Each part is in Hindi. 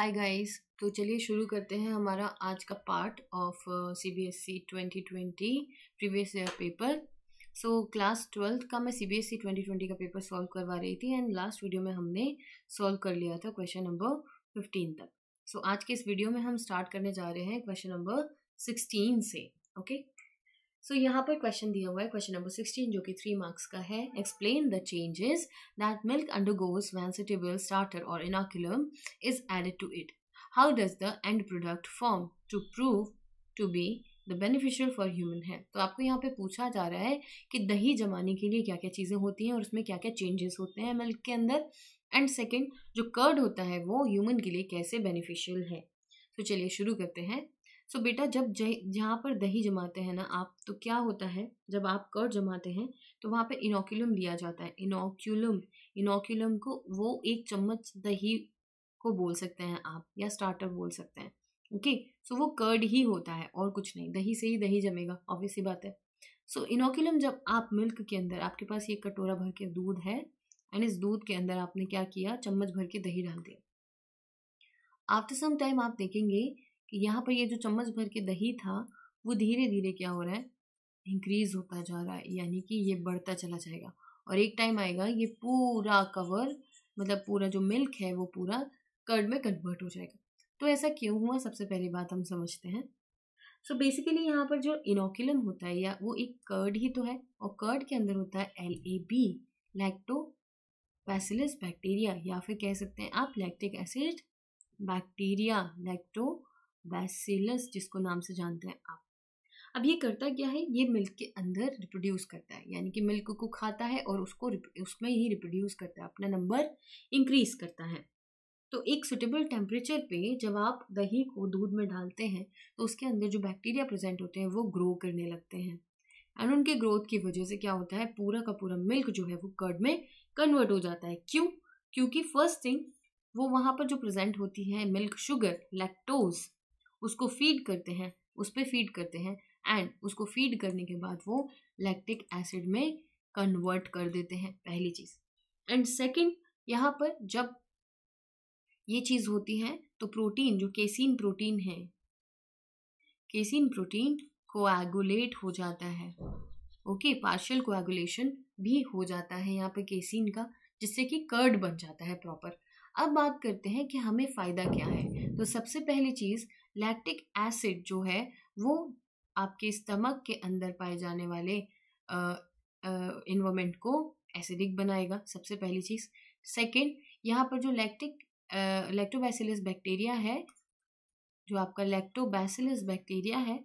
हाय गाइस तो चलिए शुरू करते हैं हमारा आज का part of C B S C twenty twenty previous year paper so class twelfth का मैं C B S twenty twenty का पेपर सॉल्व करवा रही थी एंड लास्ट वीडियो में हमने सॉल्व कर लिया था क्वेश्चन नंबर फिफ्टीन तक सो so, आज के इस वीडियो में हम स्टार्ट करने जा रहे हैं क्वेश्चन नंबर सिक्सटीन से ओके okay? सो so, यहाँ पर क्वेश्चन दिया हुआ है क्वेश्चन नंबर सिक्सटीन जो कि थ्री मार्क्स का है explain the changes that milk undergoes goes suitable starter और inoculum is added to it how does the end product form to prove to be the beneficial for human है तो आपको यहाँ पे पूछा जा रहा है कि दही जमाने के लिए क्या क्या चीज़ें होती हैं और उसमें क्या क्या चेंजेस होते हैं मिल्क के अंदर एंड सेकेंड जो कर्ड होता है वो ह्यूमन के लिए कैसे बेनिफिशियल है तो चलिए शुरू करते हैं सो so, बेटा जब जहाँ पर दही जमाते हैं ना आप तो क्या होता है जब आप कर्ड जमाते हैं तो वहाँ पे इनोक्यूलम लिया जाता है इनोक्यूलम इनोक्यूलम को वो एक चम्मच दही को बोल सकते हैं आप या स्टार्टर बोल सकते हैं ओके okay? सो so, वो कर्ड ही होता है और कुछ नहीं दही से ही दही जमेगा ऑब्वियस ही बात है सो so, इनोक्यूलम जब आप मिल्क के अंदर आपके पास ये कटोरा भर के दूध है एंड इस दूध के अंदर आपने क्या किया चम्मच भर के दही डाल दिया आफ्टर सम टाइम आप देखेंगे कि यहाँ पर ये जो चम्मच भर के दही था वो धीरे धीरे क्या हो रहा है इंक्रीज़ होता जा रहा है यानी कि ये बढ़ता चला जाएगा और एक टाइम आएगा ये पूरा कवर मतलब पूरा जो मिल्क है वो पूरा कर्ड में कन्वर्ट हो जाएगा तो ऐसा क्यों हुआ सबसे पहली बात हम समझते हैं सो बेसिकली यहाँ पर जो इनोकुलम होता है या वो एक कर्ड ही तो है और कर्ड के अंदर होता है L A B lactobacillus bacteria या फिर कह सकते हैं आप lactic acid bacteria lactobacillus जिसको नाम से जानते हैं आप अब ये करता क्या है ये मिल्क के अंदर रिप्रोड्यूस करता है यानी कि मिल्क को खाता है और उसको उसमें ही रिप्रोड्यूस करता है अपना नंबर इंक्रीज करता है तो एक सुटेबल टेम्परेचर पे जब आप दही को दूध में डालते हैं तो उसके अंदर जो बैक्टीरिया प्रेजेंट होते हैं वो ग्रो करने लगते हैं एंड उनके ग्रोथ की वजह से क्या होता है पूरा का पूरा मिल्क जो है वो कर्ड में कन्वर्ट हो जाता है क्यों क्योंकि फर्स्ट थिंग वो वहाँ पर जो प्रेजेंट होती है मिल्क शुगर लैक्टोज उसको फीड करते हैं उस पर फीड करते हैं एंड उसको फीड करने के बाद वो लैक्टिक एसिड में कन्वर्ट कर देते हैं पहली चीज़ एंड सेकेंड यहाँ पर जब ये चीज़ होती है तो प्रोटीन जो केसिन प्रोटीन है केसिन प्रोटीन कोएगुलेट हो जाता है ओके पार्शियल कोएगुलेशन भी हो जाता है यहाँ पे केसिन का जिससे कि कर्ड बन जाता है प्रॉपर अब बात करते हैं कि हमें फ़ायदा क्या है तो सबसे पहली चीज़ लैक्टिक एसिड जो है वो आपके स्टमक के अंदर पाए जाने वाले इन्वामेंट को एसिडिक बनाएगा सबसे पहली चीज़ सेकंड यहाँ पर जो लैक्टिक लैक्टोबैसिलस बैक्टीरिया है जो आपका लैक्टोबैसिलस बैक्टीरिया है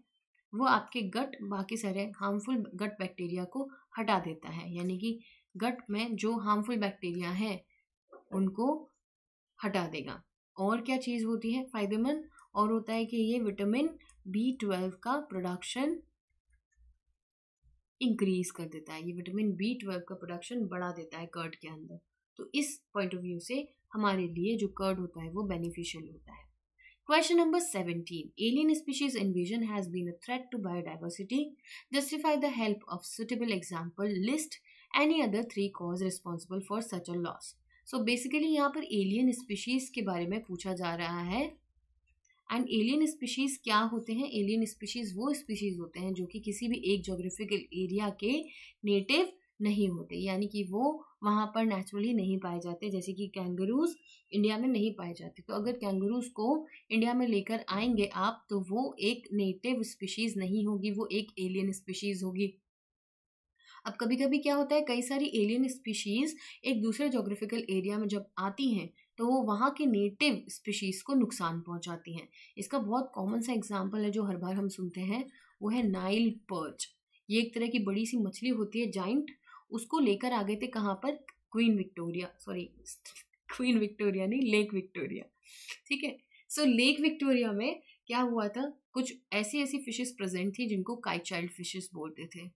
वो आपके गट बाकी सारे हार्मफुल गट बैक्टीरिया को हटा देता है यानी कि गट में जो हार्मफुल बैक्टीरिया हैं उनको हटा देगा और क्या चीज़ होती है फ़ायदेमंद और होता है कि ये विटामिन बी ट्वेल्व का प्रोडक्शन इंक्रीज कर देता है ये विटामिन बी ट्वेल्व का प्रोडक्शन बढ़ा देता है कर्ड के अंदर तो इस पॉइंट ऑफ व्यू से हमारे लिए जो कर्ड होता है वो बेनिफिशियल होता है question number seventeen alien species invasion has been a threat to biodiversity justify the help of suitable example list any other three cause responsible for such a loss so basically यहाँ पर एलियन स्पीशीज के बारे में पूछा जा रहा है एंड एलियन स्पीशीज़ क्या होते हैं एलियन स्पीशीज़ वो स्पीशीज़ होते हैं जो कि किसी भी एक जोग्राफिकल एरिया के नेटिव नहीं होते यानी कि वो वहाँ पर नेचुरली नहीं पाए जाते जैसे कि कैंगरूज इंडिया में नहीं पाए जाते तो अगर कैंगरूज को इंडिया में लेकर आएंगे आप तो वो एक नेटिव स्पीशीज़ नहीं होगी वो एक एलियन स्पीशीज़ होगी अब कभी कभी क्या होता है कई सारी एलियन स्पीशीज़ एक दूसरे जोग्राफिकल एरिया में जब आती हैं तो वो वहाँ के नेटिव स्पीशीज़ को नुकसान पहुँचाती हैं इसका बहुत कॉमन सा एग्जाम्पल है जो हर बार हम सुनते हैं वो है नाइल पर्च ये एक तरह की बड़ी सी मछली होती है जाइंट उसको लेकर आ गए थे कहाँ पर Queen Victoria sorry Queen Victoria नहीं लेक विक्टोरिया ठीक है सो लेक विक्टोरिया में क्या हुआ था कुछ ऐसी ऐसी फिशेस प्रेजेंट थी जिनको काइचाइल्ड फिशेस बोलते थे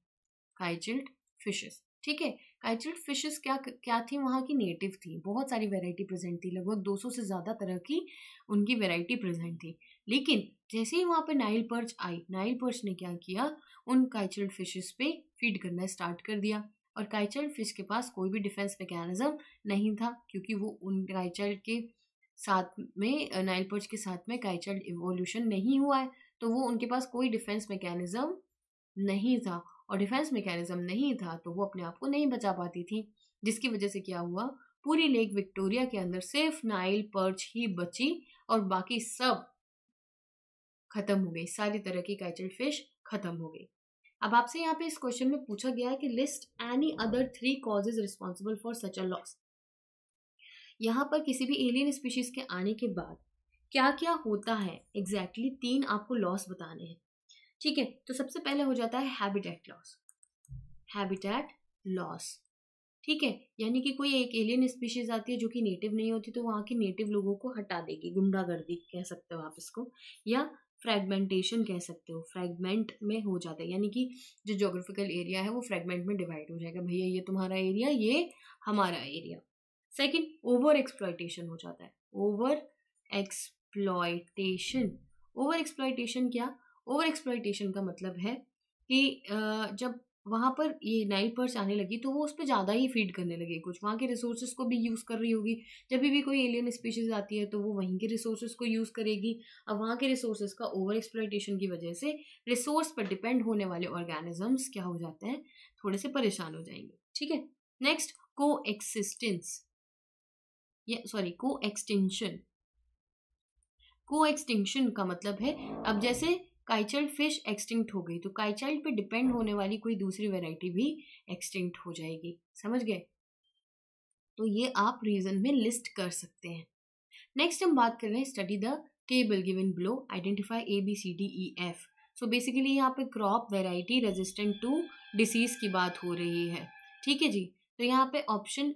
काइचाइल्ड फिशेस ठीक है काइचिट फिशेस क्या क्या थी वहाँ की नेटिव थी बहुत सारी वैरायटी प्रेजेंट थी लगभग 200 से ज़्यादा तरह की उनकी वैरायटी प्रेजेंट थी लेकिन जैसे ही वहाँ पर नाइल पर्च आई नाइल पर्च ने क्या किया उन काइचिट फिशेस पे फीड करना स्टार्ट कर दिया और काइचल्ड फिश के पास कोई भी डिफेंस मैकेनिज्म नहीं था क्योंकि वो उन काइचल्ड के साथ में नाइल पर्च के साथ में काइचल्ड इवोल्यूशन नहीं हुआ है तो वो उनके पास कोई डिफेंस मैकेनिज्म नहीं था और डिफेंस मैकेनिज्म नहीं था तो वो अपने आप को नहीं बचा पाती थी जिसकी वजह से क्या हुआ पूरी लेक विक्टोरिया के अंदर सिर्फ नाइल पर्च ही बची और बाकी सब खत्म हो गई सारी तरह की कैचल फिश खत्म हो गई अब आपसे यहाँ पे इस क्वेश्चन में पूछा गया है कि list any other three causes responsible for such a loss यहाँ पर किसी भी एलियन स्पीशीज के आने के बाद क्या क्या होता है एग्जैक्टली exactly तीन आपको लॉस बताने हैं ठीक है तो सबसे पहले हो जाता है हैबिटेट लॉस हैबिटेट लॉस ठीक है यानी कि कोई एक एलियन स्पीशीज आती है जो कि नेटिव नहीं होती तो वहाँ के नेटिव लोगों को हटा देगी गुंडागर्दी कह सकते हो आप इसको या फ्रेगमेंटेशन कह सकते हो फ्रेगमेंट में हो जाता है यानी कि जो जोग्राफिकल एरिया है वो फ्रेगमेंट में डिवाइड हो जाएगा भैया ये तुम्हारा एरिया ये हमारा एरिया सेकेंड ओवर एक्सप्लॉयटेशन हो जाता है ओवर एक्सप्लॉयटेशन ओवर एक्सप्लॉयटेशन क्या ओवर एक्सप्लाइटेशन का मतलब है कि जब वहाँ पर ये नाइट पर्स आने लगी तो वो उस पर ज़्यादा ही फीड करने लगे कुछ वहाँ के रिसोर्सेज को भी यूज़ कर रही होगी जब भी कोई एलियन स्पीशीज़ आती है तो वो वहीं के रिसोर्सेज को यूज़ करेगी अब वहाँ के रिसोर्सेज का ओवर एक्सप्लाइटेशन की वजह से रिसोर्स पर डिपेंड होने वाले ऑर्गेनिजम्स क्या हो जाते हैं थोड़े से परेशान हो जाएंगे ठीक है नेक्स्ट को एक्सिस्टेंस सॉरी को एक्सटेंशन को एक्सटेंशन का मतलब है अब जैसे काइचाइल्ड फिश एक्सटिंक्ट हो गई तो काइचाइल्ड पे डिपेंड होने वाली कोई दूसरी वेराइटी भी एक्सटिंक्ट हो जाएगी समझ गए तो ये आप रीजन में लिस्ट कर सकते हैं नेक्स्ट हम बात कर रहे हैं study the table given below identify A B C D E F so basically यहाँ पे crop variety resistant to disease की बात हो रही है ठीक है जी तो यहाँ पे ऑप्शन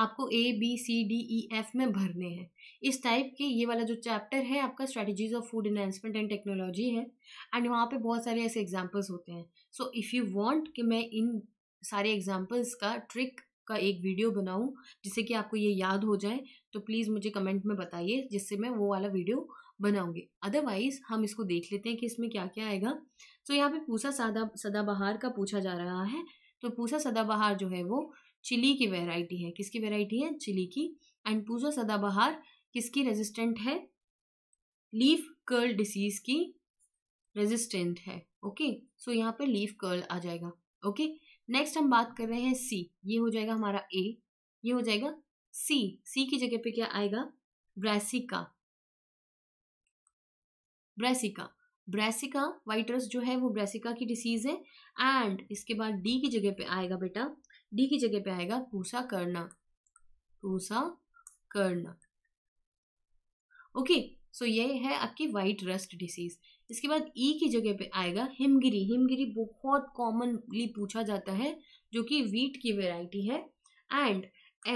आपको A B C D E F में भरने हैं इस टाइप के ये वाला जो चैप्टर है आपका strategies of food enhancement and technology है एंड वहाँ पे बहुत सारे ऐसे एग्जांपल्स होते हैं सो इफ़ यू वांट कि मैं इन सारे एग्जांपल्स का ट्रिक का एक वीडियो बनाऊं जिससे कि आपको ये याद हो जाए तो प्लीज़ मुझे कमेंट में बताइए जिससे मैं वो वाला वीडियो बनाऊँगी अदरवाइज़ हम इसको देख लेते हैं कि इसमें क्या क्या आएगा सो so, यहाँ पे पूसा सदा सदाबहार का पूछा जा रहा है तो पूसा सदाबहार जो है वो चिली की वेराइटी है किसकी वेराइटी है चिली की एंड पूजा सदाबहार किसकी रेजिस्टेंट है लीफ कर्ल डिसीज की रेजिस्टेंट है ओके सो यहाँ पे लीफ कर्ल आ जाएगा ओके नेक्स्ट हम बात कर रहे हैं सी ये हो जाएगा हमारा ए ये हो जाएगा सी सी की जगह पे क्या आएगा ब्रैसिका ब्रैसिका ब्रैसिका वाइटरस जो है वो ब्रैसिका की डिसीज है एंड इसके बाद डी की जगह पे आएगा बेटा डी की जगह पे आएगा पूसा करना पूसा करना ओके सो ये है आपकी वाइट रस्ट डिसीज इसके बाद ई e की जगह पे आएगा हिमगिरी हिमगिरी बहुत कॉमनली पूछा जाता है जो कि वीट की वेराइटी है एंड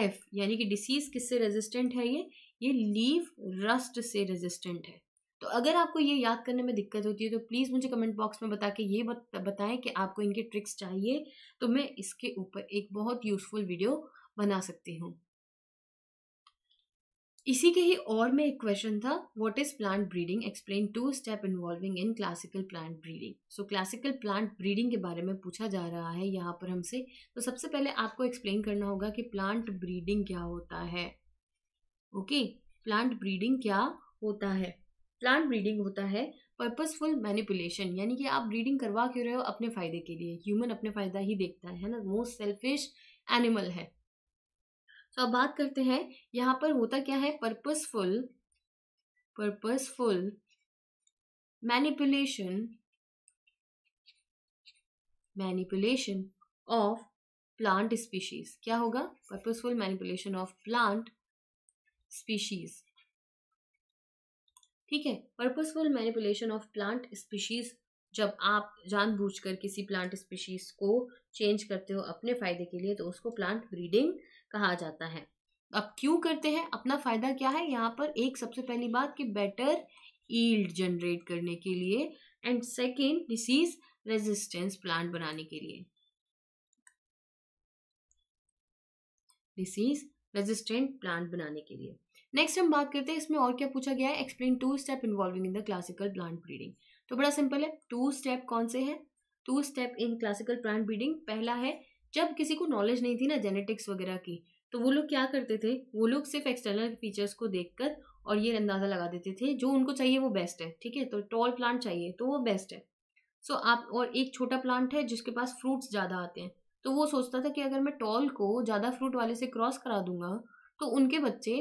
एफ यानी कि डिसीज किससे रेजिस्टेंट है ये ये लीव रस्ट से रेजिस्टेंट है तो अगर आपको ये याद करने में दिक्कत होती है तो प्लीज़ मुझे कमेंट बॉक्स में बता के ये बताएं कि आपको इनके ट्रिक्स चाहिए तो मैं इसके ऊपर एक बहुत यूज़फुल वीडियो बना सकती हूँ इसी के ही और में एक क्वेश्चन था what is plant breeding explain two step involving in classical plant breeding so classical plant breeding के बारे में पूछा जा रहा है यहाँ पर हमसे तो सबसे पहले आपको एक्सप्लेन करना होगा कि प्लांट ब्रीडिंग क्या होता है ओके प्लांट ब्रीडिंग क्या होता है प्लांट ब्रीडिंग होता है पर्पसफुल मैनिपुलेशन यानी कि आप ब्रीडिंग करवा क्यों रहे हो अपने फ़ायदे के लिए ह्यूमन अपने फ़ायदा ही देखता है ना मोस्ट सेल्फिश एनिमल है तो so, अब बात करते हैं यहाँ पर होता क्या है purposeful purposeful manipulation manipulation of plant species क्या होगा purposeful manipulation of plant species ठीक है purposeful manipulation of plant species जब आप जानबूझकर किसी प्लांट स्पीशीज को चेंज करते हो अपने फायदे के लिए तो उसको प्लांट ब्रीडिंग कहा जाता है अब क्यों करते हैं अपना फायदा क्या है यहाँ पर एक सबसे पहली बात कि बेटर ईल्ड जनरेट करने के लिए and second disease resistance plant बनाने के लिए डिसीज रेजिस्टेंट प्लांट बनाने के लिए नेक्स्ट हम बात करते हैं इसमें और क्या पूछा गया है explain two step involving in the classical plant breeding तो बड़ा सिंपल है टू स्टेप कौन से हैं two step in classical plant breeding पहला है जब किसी को नॉलेज नहीं थी ना जेनेटिक्स वगैरह की तो वो लोग क्या करते थे वो लोग सिर्फ एक्सटर्नल फीचर्स को देखकर और ये अंदाज़ा लगा देते थे जो उनको चाहिए वो बेस्ट है ठीक है तो टॉल प्लांट चाहिए तो वो बेस्ट है सो so, आप और एक छोटा प्लांट है जिसके पास फ्रूट्स ज़्यादा आते हैं तो वो सोचता था कि अगर मैं टॉल को ज़्यादा फ्रूट वाले से क्रॉस करा दूंगा तो उनके बच्चे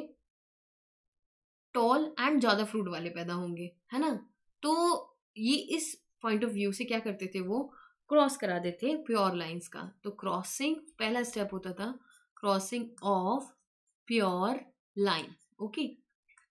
टॉल एंड ज़्यादा फ्रूट वाले पैदा होंगे है ना तो ये इस पॉइंट ऑफ व्यू से क्या करते थे वो क्रॉस करा देते प्योर लाइंस का तो क्रॉसिंग पहला स्टेप होता था crossing of pure line okay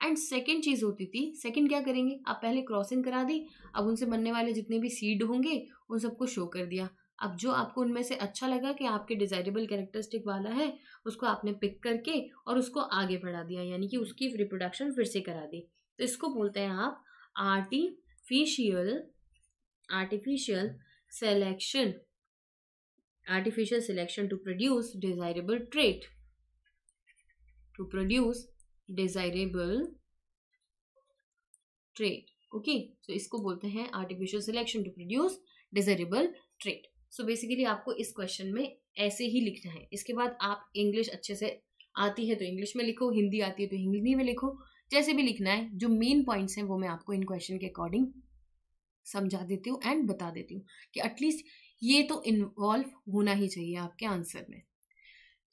and second चीज़ होती थी सेकेंड क्या करेंगे आप पहले क्रॉसिंग करा दी अब उनसे बनने वाले जितने भी सीड होंगे उन सबको शो कर दिया अब जो आपको उनमें से अच्छा लगा कि आपके डिजायरेबल कैरेक्टरिस्टिक वाला है उसको आपने पिक करके और उसको आगे बढ़ा दिया यानी कि उसकी रिप्रोडक्शन फिर से करा दी तो इसको बोलते हैं आप artificial artificial selection artificial selection to produce desirable trait to produce desirable trait okay so इसको बोलते हैं artificial selection to produce desirable trait so basically आपको इस क्वेश्चन में ऐसे ही लिखना है इसके बाद आप इंग्लिश अच्छे से आती है तो इंग्लिश में लिखो हिंदी आती है तो हिंदी में लिखो जैसे भी लिखना है जो मेन पॉइंट्स हैं वो मैं आपको इन क्वेश्चन के अकॉर्डिंग समझा देती हूँ एंड बता देती हूँ कि एटलीस्ट ये तो इन्वॉल्व होना ही चाहिए आपके आंसर में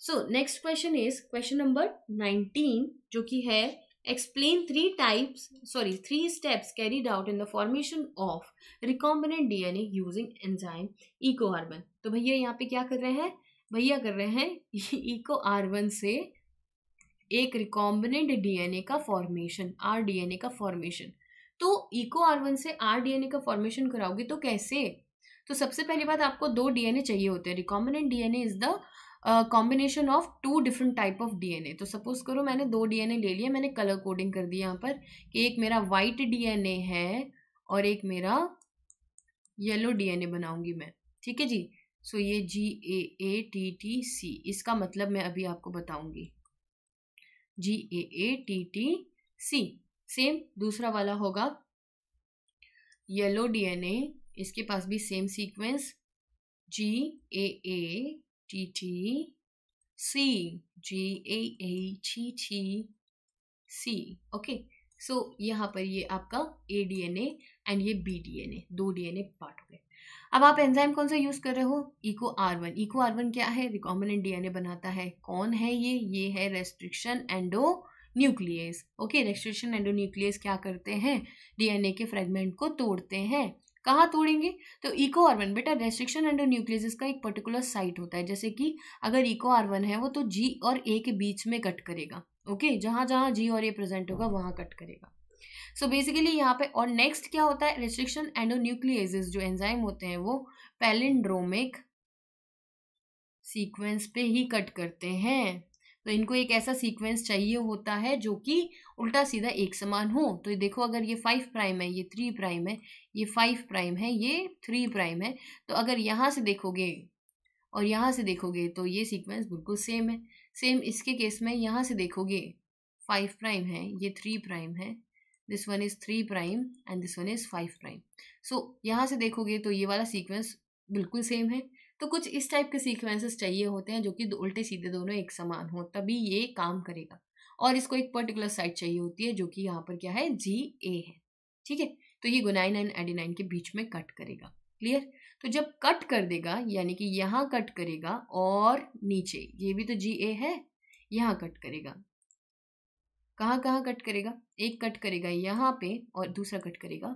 so next question is question number nineteen जो कि है Explain three types, sorry, three steps carried out in the formation of recombinant DNA using enzyme eco R1. तो भैया यहाँ पे क्या कर रहे हैं भैया कर रहे हैं इको R1 से एक रिकॉम्बिनेंट डीएनए का फॉर्मेशन आर डीएनए का फॉर्मेशन तो इको आर वन से आर डीएनए का फॉर्मेशन कराओगे तो कैसे तो सबसे पहली बात आपको दो डीएनए चाहिए होते हैं recombinant DNA is the combination of two different type of DNA तो सपोज करो मैंने दो डीएनए ले लिया मैंने कलर कोडिंग कर दी यहाँ पर कि एक मेरा वाइट डीएनए है और एक मेरा येलो डीएनए बनाऊंगी मैं ठीक है जी सो ये जी ए ए टी टी सी इसका मतलब मैं अभी आपको बताऊंगी G A A T T C same दूसरा वाला होगा येलो डीएनए इसके पास भी same sequence G A A T T C G A A T T C okay so यहाँ पर ये आपका A D N A and ये बी डी एन ए दो डी एन ए पार्ट हो गए अब आप एंजाइम कौन सा यूज़ कर रहे हो Eco R one Eco R one क्या है एन डीएनए बनाता है कौन है ये ये है restriction endonuclease okay restriction endonuclease क्या करते हैं डीएनए के फ्रेगमेंट को तोड़ते हैं कहाँ तोड़ेंगे तो इको आर वन बेटा रेस्ट्रिक्शन अंडर न्यूक्लियस का एक पर्टिकुलर साइट होता है जैसे कि अगर इको आर वन है वो तो जी और ए के बीच में कट करेगा ओके जहाँ जहाँ जी और ए प्रेजेंट होगा वहाँ कट करेगा सो बेसिकली यहाँ पे और नेक्स्ट क्या होता है रेस्ट्रिक्शन एंडोन्यूक्लियजेस जो एंजाइम होते हैं वो पैलिंड्रोमिक सीक्वेंस पे ही कट करते हैं तो इनको एक ऐसा सीक्वेंस चाहिए होता है जो कि उल्टा सीधा एक समान हो तो देखो अगर ये फाइव प्राइम है ये थ्री प्राइम है ये फाइव प्राइम है ये थ्री प्राइम है तो अगर यहाँ से देखोगे और यहाँ से देखोगे तो ये सीक्वेंस बिल्कुल सेम है सेम इसके केस में यहाँ से देखोगे फाइव प्राइम है ये थ्री प्राइम है this one is three prime and this one is five prime so यहाँ से देखोगे तो ये वाला सीक्वेंस बिल्कुल सेम है तो कुछ इस टाइप के सीक्वेंसेस चाहिए होते हैं जो कि उल्टे सीधे दोनों एक समान हो तभी ये काम करेगा और इसको एक पर्टिकुलर साइट चाहिए होती है जो कि यहाँ पर क्या है जी ए है ठीक है तो ये गुनाइन एंड एडीनाइन के बीच में कट करेगा क्लियर तो जब कट कर देगा यानी कि यहाँ कट करेगा और नीचे ये भी तो जी ए है यहाँ कट करेगा कहाँ कहाँ कट करेगा एक कट करेगा यहाँ पे और दूसरा कट करेगा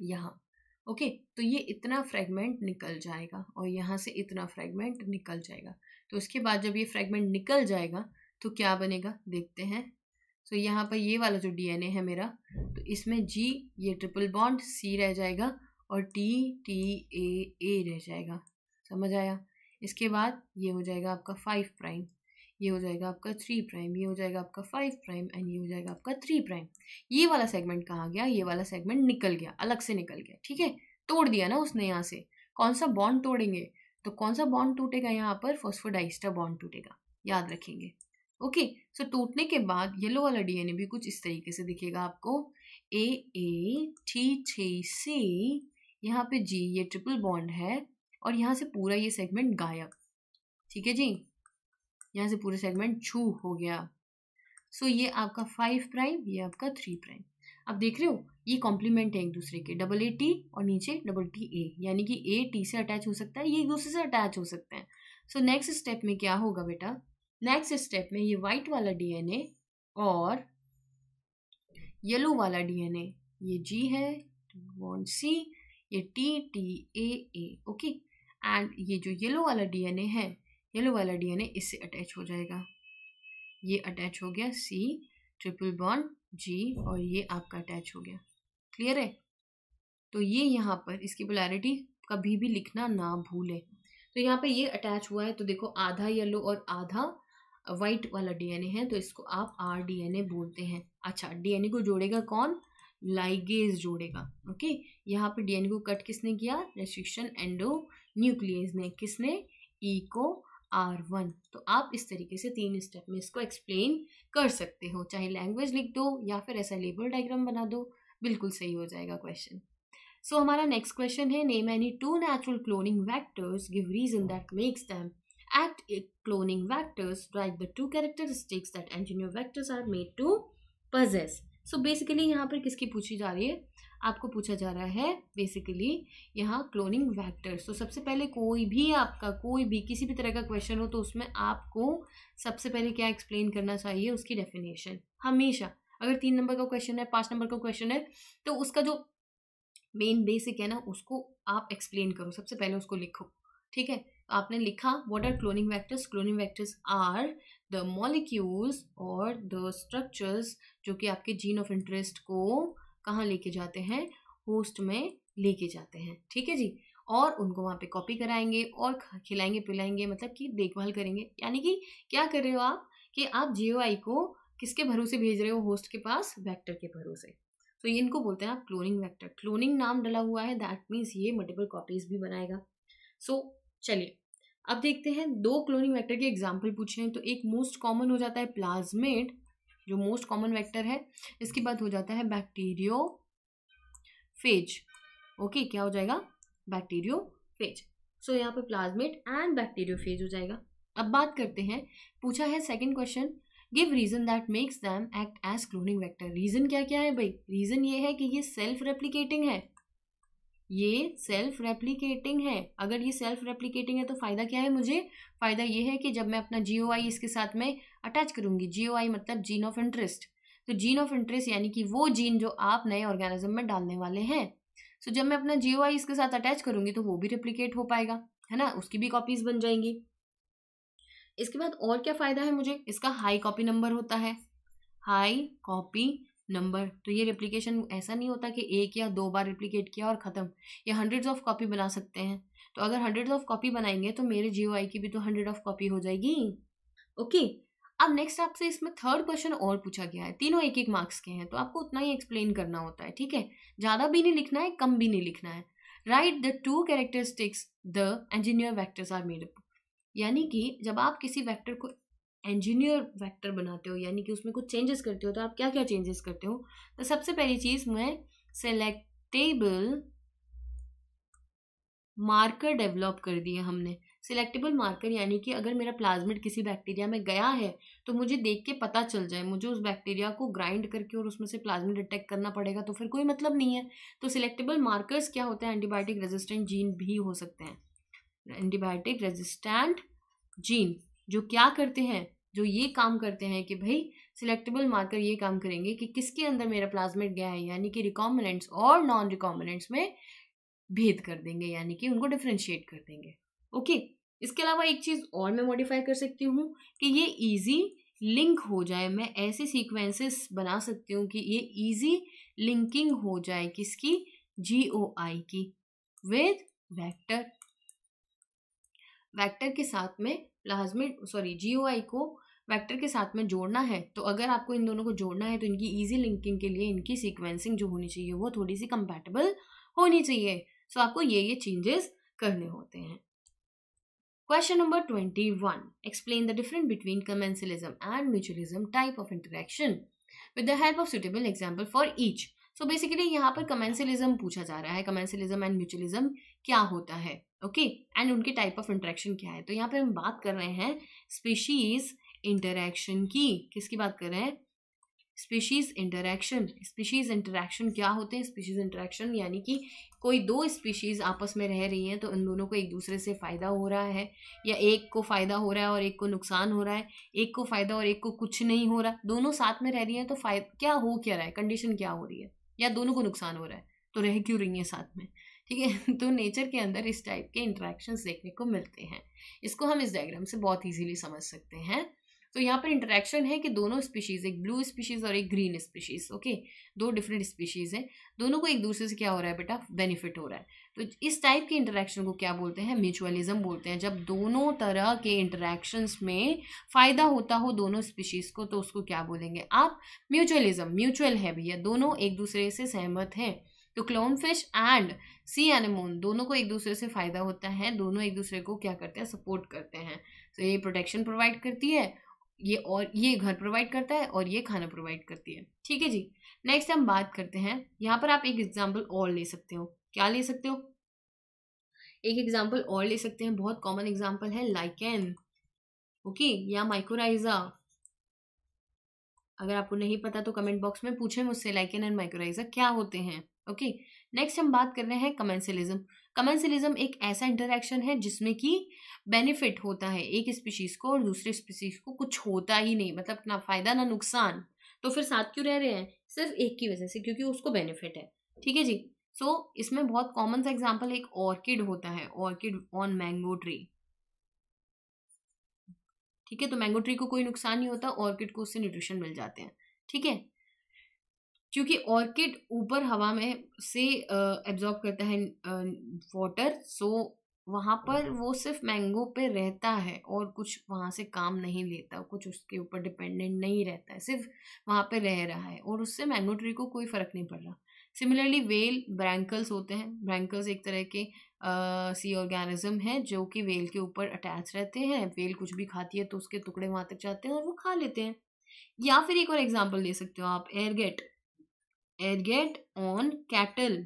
यहाँ ओके तो ये इतना फ्रेगमेंट निकल जाएगा और यहाँ से इतना फ्रेगमेंट निकल जाएगा तो उसके बाद जब ये फ्रेगमेंट निकल जाएगा तो क्या बनेगा देखते हैं सो तो यहाँ पर ये वाला जो डीएनए है मेरा तो इसमें जी ये ट्रिपल बॉन्ड सी रह जाएगा और टी टी ए ए रह जाएगा समझ आया इसके बाद ये हो जाएगा आपका फाइव प्राइम ये हो जाएगा आपका थ्री प्राइम ये हो जाएगा आपका फाइव प्राइम एंड ये हो जाएगा आपका थ्री प्राइम ये वाला सेगमेंट कहाँ गया ये वाला सेगमेंट निकल गया अलग से निकल गया ठीक है तोड़ दिया ना उसने यहाँ से कौन सा बॉन्ड तोड़ेंगे तो कौन सा बॉन्ड टूटेगा यहाँ पर फोस्फोडाइस्टर बॉन्ड टूटेगा याद रखेंगे ओके सो टूटने के बाद येलो वाला डीएनए भी कुछ इस तरीके से दिखेगा आपको ए ए टी टी सी यहाँ पे जी ये ट्रिपल बॉन्ड है और यहाँ से पूरा ये सेगमेंट गायब ठीक है जी यहाँ से पूरे सेगमेंट छू हो गया सो so, ये आपका फाइव प्राइम ये आपका थ्री प्राइम आप देख रहे हो ये कॉम्प्लीमेंट है एक दूसरे के डबल ए टी और नीचे डबल टी ए यानी कि ए टी से अटैच हो सकता है ये एक दूसरे से अटैच हो सकते हैं सो नेक्स्ट स्टेप में क्या होगा बेटा नेक्स्ट स्टेप में ये वाइट वाला डीएनए और येलो वाला डीएनए ये जी है वन सी ये T T A A okay and ये जो येलो वाला डीएनए है येलो वाला डीएनए इससे अटैच हो जाएगा ये अटैच हो गया सी ट्रिपल बॉन्ड जी और ये आपका अटैच हो गया क्लियर है तो ये यहाँ पर इसकी पोलैरिटी कभी भी लिखना ना भूलें तो यहाँ पर ये अटैच हुआ है तो देखो आधा येलो और आधा वाइट वाला डीएनए है तो इसको आप आर डीएनए बोलते हैं अच्छा डीएनए को जोड़ेगा कौन लाइगेज जोड़ेगा ओके यहाँ पर डीएनए को कट किसने किया रेस्ट्रिक्शन एंडो न्यूक्लियस ने किसने ई e को आर वन तो आप इस तरीके से तीन स्टेप में इसको एक्सप्लेन कर सकते हो चाहे लैंग्वेज लिख दो या फिर ऐसा लेबल डायग्राम बना दो बिल्कुल सही हो जाएगा क्वेश्चन सो so, हमारा नेक्स्ट क्वेश्चन है name any two natural cloning vectors give reason that makes them act cloning vectors write the two characteristics that engineer vectors are made to possess so basically यहाँ पर किसकी पूछी जा रही है आपको पूछा जा रहा है बेसिकली यहाँ क्लोनिंग वैक्टर सो सबसे पहले कोई भी आपका कोई भी किसी भी तरह का क्वेश्चन हो तो उसमें आपको सबसे पहले क्या एक्सप्लेन करना चाहिए उसकी डेफिनेशन हमेशा अगर तीन नंबर का क्वेश्चन है पाँच नंबर का क्वेश्चन है तो उसका जो मेन बेसिक है ना उसको आप एक्सप्लेन करो सबसे पहले उसको लिखो ठीक है तो आपने लिखा what are cloning vectors cloning vectors are the molecules और द स्ट्रक्चर्स जो कि आपके जीन ऑफ इंटरेस्ट को कहाँ लेके जाते हैं होस्ट में लेके जाते हैं ठीक है जी और उनको वहाँ पे कॉपी कराएंगे और खिलाएंगे पिलाएंगे मतलब कि देखभाल करेंगे यानी कि क्या कर रहे हो आप कि आप जियो को किसके भरोसे भेज रहे हो होस्ट के पास वैक्टर के भरोसे तो so, इनको बोलते हैं आप क्लोनिंग वैक्टर क्लोनिंग नाम डला हुआ है दैट मीन्स ये मल्टीपल कॉपीज भी बनाएगा सो so, चलिए अब देखते हैं दो क्लोनिंग वेक्टर के एग्जाम्पल पूछे हैं तो एक मोस्ट कॉमन हो जाता है प्लाज्मेट जो मोस्ट कॉमन वेक्टर है इसके बाद हो जाता है बैक्टीरियो फेज ओके क्या हो जाएगा बैक्टीरियो फेज सो यहाँ पर प्लाज्मेट एंड बैक्टीरियो फेज हो जाएगा अब बात करते हैं पूछा है second question give reason that makes them act as cloning vector reason क्या क्या है भाई रीजन ये है कि ये सेल्फ रेप्लीकेटिंग है ये सेल्फ रेप्लीकेटिंग है अगर ये सेल्फ रेप्लीकेटिंग है तो फ़ायदा क्या है मुझे फ़ायदा ये है कि जब मैं अपना जी इसके साथ में अटैच करूँगी जी मतलब जीन ऑफ इंटरेस्ट तो जीन ऑफ इंटरेस्ट यानी कि वो जीन जो आप नए ऑर्गेनिज्म में डालने वाले हैं सो so, जब मैं अपना जी इसके साथ अटैच करूँगी तो वो भी रेप्लीकेट हो पाएगा है ना उसकी भी कॉपीज़ बन जाएंगी इसके बाद और क्या फ़ायदा है मुझे इसका हाई कॉपी नंबर होता है हाई कॉपी नंबर तो ये रिप्लीकेशन ऐसा नहीं होता कि एक या दो बार रेप्लिकेट किया और ख़त्म ये हंड्रेड्स ऑफ कॉपी बना सकते हैं तो अगर हंड्रेड्स ऑफ कॉपी बनाएंगे तो मेरे जी की भी तो हंड्रेड ऑफ कॉपी हो जाएगी ओके अब नेक्स्ट आपसे इसमें थर्ड क्वेश्चन और पूछा गया है तीनों एक एक मार्क्स के हैं तो आपको उतना ही एक्सप्लेन करना होता है ठीक है ज़्यादा भी नहीं लिखना है कम भी नहीं लिखना है write the two characteristics the engineer vectors are made up यानी कि जब आप किसी वेक्टर को इंजीनियर वेक्टर बनाते हो यानी कि उसमें कुछ चेंजेस करते हो तो आप क्या क्या चेंजेस करते हो तो सबसे पहली चीज़ मैं सेलेक्टेबल मार्कर डेवलप कर दिए हमने सिलेक्टेबल मार्कर यानी कि अगर मेरा प्लाज्मिड किसी बैक्टीरिया में गया है तो मुझे देख के पता चल जाए मुझे उस बैक्टीरिया को ग्राइंड करके और उसमें से प्लाज्मिड अटैक करना पड़ेगा तो फिर कोई मतलब नहीं है तो सिलेक्टेबल मार्कर्स क्या होते हैं एंटीबायोटिक रेजिस्टेंट जीन भी हो सकते हैं एंटीबायोटिक रेजिस्टेंट जीन जो क्या करते हैं जो ये काम करते हैं कि भाई सिलेक्टेबल मार्कर ये काम करेंगे कि किसके अंदर मेरा प्लाज्मेट गया है यानी कि रिकॉम्बिनेंट्स और नॉन रिकॉम्बिनेंट्स में भेद कर देंगे यानी कि उनको डिफ्रेंशिएट कर देंगे ओके okay. इसके अलावा एक चीज़ और मैं मॉडिफाई कर सकती हूँ कि ये ईजी लिंक हो जाए मैं ऐसे सीक्वेंसेस बना सकती हूँ कि ये ईजी लिंकिंग हो जाए किसकी जी ओ आई की विद वैक्टर वैक्टर के साथ में प्लाज्मिड सॉरी जी को वेक्टर के साथ में जोड़ना है तो अगर आपको इन दोनों को जोड़ना है तो इनकी ईजी लिंकिंग के लिए इनकी सीक्वेंसिंग जो होनी चाहिए वो थोड़ी सी कंपेटेबल होनी चाहिए सो so, आपको ये ये चेंजेस करने होते हैं question number twenty one explain the different between commensalism and mutualism type of interaction with the help of suitable example for each so basically यहाँ पर कमेंसलिज्म पूछा जा रहा है कमेंसलिज्म एंड म्यूचुअलिज्म क्या होता है ओके okay? एंड उनके टाइप ऑफ इंटरेक्शन क्या है तो यहाँ पर हम बात कर रहे हैं स्पीशीज इंटरेक्शन की किसकी बात कर रहे हैं स्पीशीज इंटरेक्शन स्पीशीज इंटरेक्शन क्या होते हैं स्पीशीज इंटरेक्शन यानी कि कोई दो स्पीशीज़ आपस में रह रही हैं तो उन दोनों को एक दूसरे से फ़ायदा हो रहा है या एक को फ़ायदा हो रहा है और एक को नुकसान हो रहा है एक को फ़ायदा और एक को कुछ नहीं हो रहा दोनों साथ में रह रही हैं तो फायदा क्या हो क्या रहा है कंडीशन क्या हो रही है या दोनों को नुकसान हो रहा है तो रह क्यों रही है साथ में ठीक है तो नेचर के अंदर इस टाइप के इंट्रैक्शन देखने को मिलते हैं इसको हम इस डायग्राम से बहुत ईजीली समझ सकते हैं तो यहाँ पर इंटरेक्शन है कि दोनों स्पीशीज़ एक ब्लू स्पीशीज़ और एक ग्रीन स्पीशीज़ ओके दो डिफरेंट स्पीशीज़ हैं दोनों को एक दूसरे से क्या हो रहा है बेटा बेनिफिट हो रहा है तो इस टाइप के इंटरेक्शन को क्या बोलते हैं म्यूचुअलिज्म बोलते हैं जब दोनों तरह के इंटरेक्शंस में फ़ायदा होता हो दोनों स्पीशीज़ को तो उसको क्या बोलेंगे आप म्यूचुअलिज्म म्यूचुअल है भैया दोनों एक दूसरे से सहमत हैं तो clone fish and sea anemone दोनों को एक दूसरे से फ़ायदा होता है दोनों एक दूसरे को क्या करते हैं सपोर्ट करते हैं तो ये प्रोटेक्शन प्रोवाइड करती है ये और ये घर प्रोवाइड करता है और ये खाना प्रोवाइड करती है ठीक है जी नेक्स्ट हम बात करते हैं यहाँ पर आप एक एग्जाम्पल और ले सकते हो क्या ले सकते हो एक एग्जाम्पल और ले सकते हैं बहुत कॉमन एग्जाम्पल है लाइकेन ओके या माइक्रोराइजा अगर आपको नहीं पता तो कमेंट बॉक्स में पूछें मुझसे लाइकेन एंड माइक्रोराइजा क्या होते हैं ओके okay. नेक्स्ट हम बात कर रहे हैं कमेंसलिज्म कमेंसलिज्म एक ऐसा इंटरेक्शन है जिसमें कि बेनिफिट होता है एक स्पीशीज को और दूसरे स्पीशीज को कुछ होता ही नहीं मतलब ना फायदा ना नुकसान तो फिर साथ क्यों रह रहे हैं सिर्फ एक की वजह से क्योंकि उसको बेनिफिट है ठीक है जी सो so, इसमें बहुत कॉमन सा एग्जाम्पल एक ऑर्किड होता है ऑर्किड ऑन मैंगो ट्री ठीक है तो मैंगो ट्री को कोई नुकसान नहीं होता ऑर्किड को उससे न्यूट्रिशन मिल जाते हैं ठीक है क्योंकि ऑर्किड ऊपर हवा में से एब्जॉर्ब uh, करता है वाटर uh, सो so, पर वो सिर्फ मैंगो पे रहता है और कुछ वहां से काम नहीं लेता कुछ उसके ऊपर डिपेंडेंट नहीं रहता है सिर्फ वहां पे रह रहा है और उससे मैंगो ट्री को कोई फ़र्क नहीं पड़ रहा सिमिलरली वेल ब्रैंकल्स होते हैं ब्रैंकल्स एक तरह के सी ऑर्गेनिज्म है जो कि वेल के ऊपर अटैच रहते हैं वेल कुछ भी खाती है तो उसके टुकड़े वहाँ तक जाते हैं और वो खा लेते हैं या फिर एक और एग्जाम्पल दे सकते हो आप एयरगेट एयरगेट ऑन कैटल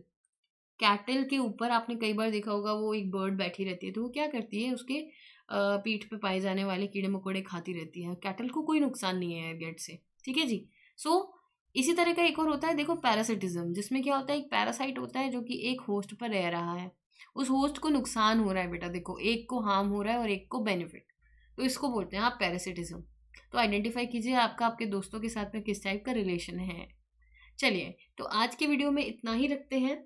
कैटल के ऊपर आपने कई बार देखा होगा वो एक बर्ड बैठी रहती है तो वो क्या करती है उसके पीठ पे पाए जाने वाले कीड़े मकोड़े खाती रहती है कैटल को कोई नुकसान नहीं है एयरगेट से ठीक है जी सो so, इसी तरह का एक और होता है देखो पैरासिटिज्म जिसमें क्या होता है एक पैरासाइट होता है जो कि एक होस्ट पर रह रहा है उस होस्ट को नुकसान हो रहा है बेटा देखो एक को हार्म हो रहा है और एक को बेनिफिट तो इसको बोलते हैं आप पैरासिटिज्म तो आइडेंटिफाई कीजिए आपका आपके दोस्तों के साथ में किस टाइप का रिलेशन है चलिए तो आज के वीडियो में इतना ही रखते हैं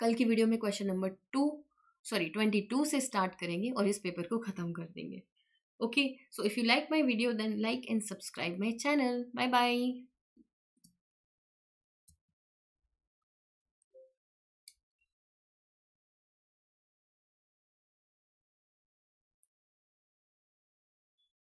कल की वीडियो में question number two sorry twenty two से स्टार्ट करेंगे और इस पेपर को ख़त्म कर देंगे okay so if you like my video then like and subscribe my channel bye bye